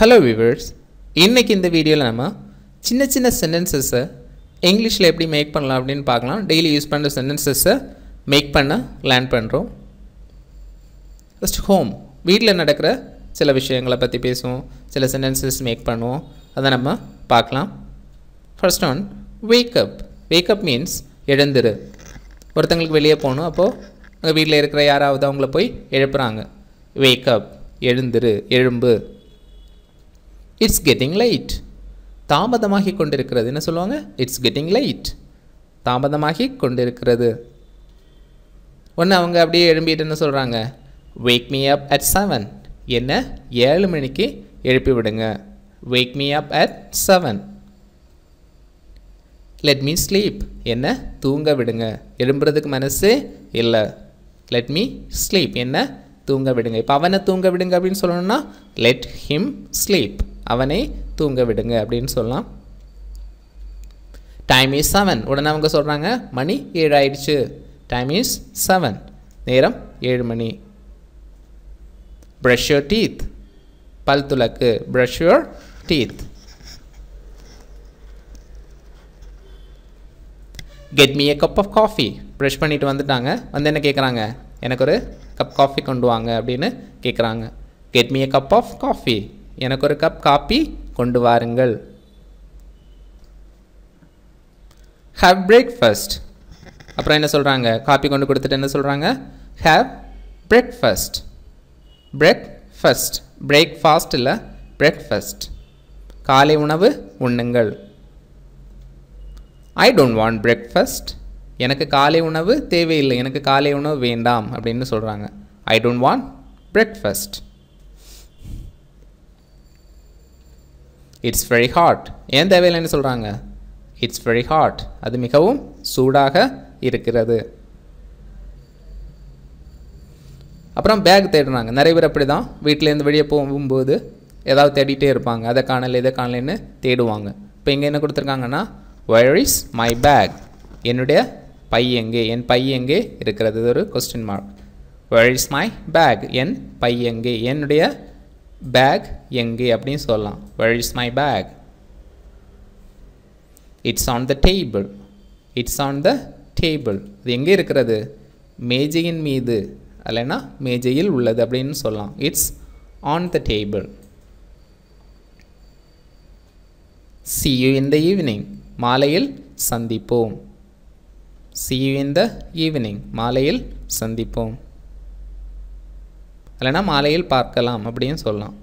hello viewers, இன்றைக்கி இந்த வீடியோவில் நம்ம சின்ன சின்ன சென்டென்சஸை இங்கிலீஷில் எப்படி மேக் பண்ணலாம் அப்படின்னு பார்க்கலாம் டெய்லி யூஸ் பண்ணுற சென்டென்சஸை மேக் பண்ண லேர்ன் பண்ணுறோம் ஃபஸ்ட் ஹோம் வீட்டில் நடக்கிற சில விஷயங்களை பற்றி பேசுவோம் சில சென்டென்சஸ் மேக் பண்ணுவோம் அதை நம்ம பார்க்கலாம் first one wake up wake up means எழுந்துரு ஒருத்தங்களுக்கு வெளியே போகணும் அப்போது உங்கள் வீட்டில் இருக்கிற யாராவது அவங்கள போய் எழுப்புறாங்க வேக்கப் எழுந்துரு எழும்பு இட்ஸ் கெட்டிங் லைட் தாமதமாகி கொண்டிருக்கிறது என்ன சொல்லுவாங்க இட்ஸ் கெட்டிங் லைட் தாமதமாகி கொண்டிருக்கிறது ஒன்று அவங்க அப்படியே எழும்பிட்டு என்ன சொல்கிறாங்க wake me up at seven என்ன ஏழு மணிக்கு எழுப்பி விடுங்க wake me up at seven let me sleep என்ன தூங்க விடுங்க எழும்புறதுக்கு மனசு இல்லை லெட் மீ ஸ்லீப் என்ன தூங்க விடுங்க இப்போ அவனை தூங்க விடுங்க அப்படின்னு சொல்லணும்னா லெட் ஹிம் ஸ்லீப் அவனை தூங்க விடுங்க அப்படின்னு சொல்லலாம் டைம் இஸ் செவன் உடனே அவங்க சொல்கிறாங்க மணி ஏழு ஆயிடுச்சு டைம் இஸ் செவன் நேரம் ஏழு மணி ப்ரஷ் யோர் டீத் பல் துலக்கு brush your teeth get me a cup of coffee brush பண்ணிட்டு வந்துட்டாங்க வந்து என்ன கேட்குறாங்க எனக்கு ஒரு கப் காஃபி கொண்டு வாங்க அப்படின்னு கேட்குறாங்க get me a cup of coffee எனக்கு ஒரு கப் காப்பி கொண்டு வாருங்கள் ஹாவ் பிரேக்ஃபஸ்ட் அப்புறம் என்ன சொல்கிறாங்க காப்பி கொண்டு கொடுத்துட்டு என்ன சொல்கிறாங்க have breakfast breakfast breakfast இல்லை பிரேக்ஃபஸ்ட் காலை உணவு உண்ணுங்கள் ஐ டோன்ட் வாண்ட் பிரேக்ஃபஸ்ட் எனக்கு காலை உணவு தேவையில்லை எனக்கு காலை உணவு வேண்டாம் அப்படின்னு சொல்கிறாங்க I don't want breakfast it's very hot ஏன் தேவையில்லைன்னு சொல்கிறாங்க இட்ஸ் வெரி ஹாட் அது மிகவும் சூடாக இருக்கிறது அப்புறம் பேக் தேடுறாங்க நிறைய பேர் அப்படி தான் வீட்டிலேருந்து வெளியே போகும்போது ஏதாவது தேடிட்டே இருப்பாங்க அதை காணல இதை காணலைன்னு தேடுவாங்க இப்போ இங்கே என்ன கொடுத்துருக்காங்கன்னா வேர் இஸ் மை பேக் என்னுடைய பை எங்கே என் பை எங்கே இருக்கிறது ஒரு question mark where is my bag என் பை எங்கே என்னுடைய பேக் எங்கே அப்படின்னு சொல்லலாம் where is my bag it's on the table it's on the table அது எங்கே இருக்கிறது மேஜையின் மீது அல்லனா மேஜையில் உள்ளது அப்படின்னு சொல்லலாம் it's on the table see you in the evening மாலையில் சந்திப்போம் see you in the evening மாலையில் சந்திப்போம் இல்லைனா மாலையில் பார்க்கலாம் அப்படின்னு சொல்லலாம்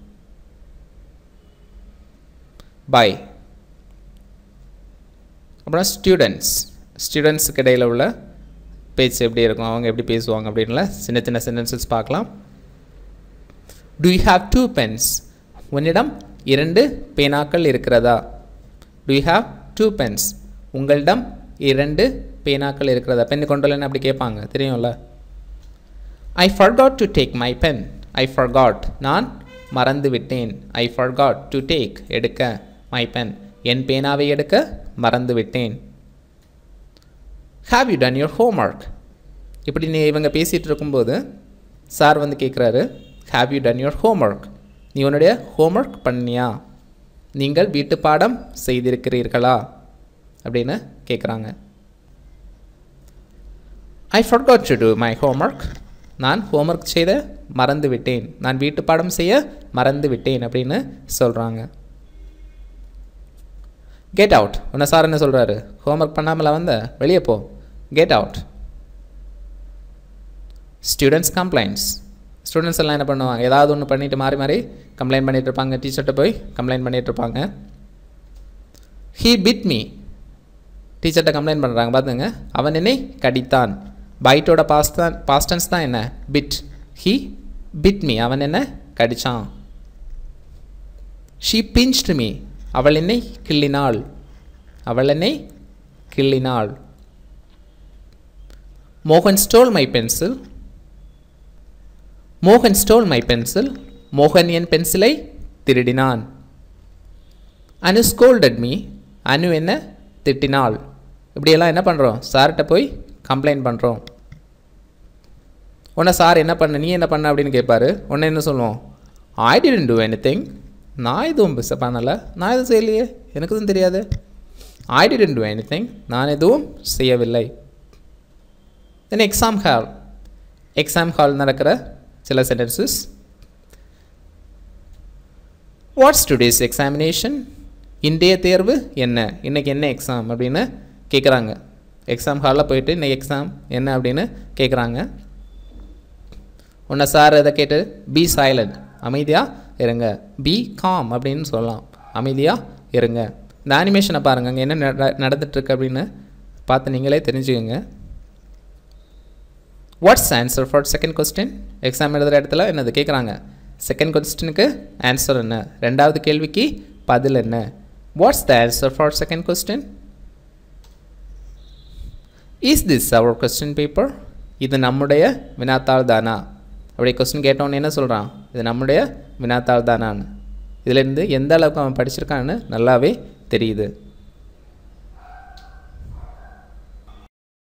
பாய் அப்புறம் ஸ்டூடெண்ட்ஸ் ஸ்டூடெண்ட்ஸுக்கு இடையில் உள்ள பேச்சு எப்படி இருக்கும் அவங்க எப்படி பேசுவாங்க அப்படின்ல சின்ன சின்ன சென்டென்சஸ் பார்க்கலாம் do you have two pens உன்னிடம் இரண்டு பேனாக்கள் இருக்கிறதா do you have two pens உங்களிடம் இரண்டு பேனாக்கள் இருக்கிறதா பென் கொண்டு அப்படி கேட்பாங்க தெரியும்ல I forgot to take my pen I forgot நான் மறந்து விட்டேன் ஐ ஃபர்காட் டு டேக் எடுக்க மை பென் என் பேனாவை எடுக்க மறந்து விட்டேன் have you done your homework இப்படி நீ இவங்க பேசிகிட்டு இருக்கும்போது சார் வந்து கேட்குறாரு have you done your home work நீ உன்னுடைய ஹோம் ஒர்க் பண்ணியா நீங்கள் வீட்டு பாடம் செய்திருக்கிறீர்களா அப்படின்னு கேட்குறாங்க I forgot to do my homework நான் ஹோம்ஒர்க் செய்த மறந்து விட்டேன் நான் வீட்டு பாடம் செய்ய மறந்து விட்டேன் அப்படின்னு சொல்கிறாங்க கெட் அவுட் உன்ன சார் என்ன சொல்கிறாரு ஹோம்ஒர்க் பண்ணாமல் வந்த வெளியே போ get out students complaints students எல்லாம் என்ன பண்ணுவாங்க ஏதாவது ஒன்று பண்ணிவிட்டு மாறி மாறி கம்ப்ளைண்ட் பண்ணிட்டு இருப்பாங்க டீச்சர்கிட்ட போய் கம்ப்ளைண்ட் பண்ணிகிட்டு இருப்பாங்க ஹீ பிட் மீ டீச்சர்கிட்ட கம்ப்ளைண்ட் பண்ணுறாங்க பார்த்துங்க அவன் என்னை கடித்தான் பைட்டோட பாஸ்ட் தான் பாஸ்டன்ஸ் தான் என்ன பிட் ஹி பிட் மீ அவன் என்ன கடித்தான் ஷீ பிஞ்ச்டு மீ அவள் என்னை கிள்ளினாள் அவள் என்னை கிள்ளினாள் மோகன் ஸ்டோல் மை பென்சில் மோகன் ஸ்டோல் மை பென்சில் மோகன் என் பென்சிலை திருடினான் அனு ஸ்கோல்டட் மீ அனு என்ன திட்டினாள் இப்படியெல்லாம் என்ன பண்ணுறோம் சார்கிட்ட போய் கம்ப்ளைண்ட் பண்ணுறோம் உன்னை சார் என்ன பண்ண நீ என்ன பண்ண அப்படின்னு கேட்பாரு உன்னை என்ன சொல்லுவோம் I didn't do anything நான் எதுவும் பிஸ் பண்ணலை நான் எதுவும் செய்யலையே எனக்கு எதுவும் தெரியாது I didn't do anything நான் எதுவும் செய்யவில்லை then exam hall exam hall நடக்கிற சில சென்டென்சஸ் வாட்ஸ் டுடேஸ் எக்ஸாமினேஷன் இன்றைய தேர்வு என்ன இன்றைக்கி என்ன எக்ஸாம் அப்படின்னு கேட்குறாங்க எக்ஸாம் ஹாலில் போயிட்டு இன்றைக்கி எக்ஸாம் என்ன அப்படின்னு கேட்குறாங்க உன்னை சார் எதை கேட்டு பி சைலண்ட் அமைதியாக இருங்க பி காம் அப்படின்னு சொல்லலாம் அமைதியாக இருங்க இந்த அனிமேஷனை பாருங்கள் அங்கே என்ன நடந்துட்டுருக்கு அப்படின்னு பார்த்து நீங்களே தெரிஞ்சுக்கோங்க what's answer for second question எக்ஸாம் எழுதுகிற இடத்துல என்னது கேட்குறாங்க செகண்ட் கொஸ்டினுக்கு ஆன்சர் என்ன ரெண்டாவது கேள்விக்கு பதில் என்ன what's the answer for second question is this our question paper இது நம்முடைய வினாத்தாள் தானா அப்படி கொஸ்டின் கேட்டவொன்னு என்ன சொல்கிறான் இது நம்முடைய வினாத்தாள் தானான்னு இதிலேருந்து எந்த அளவுக்கு அவன் படிச்சிருக்கான்னு நல்லாவே தெரியுது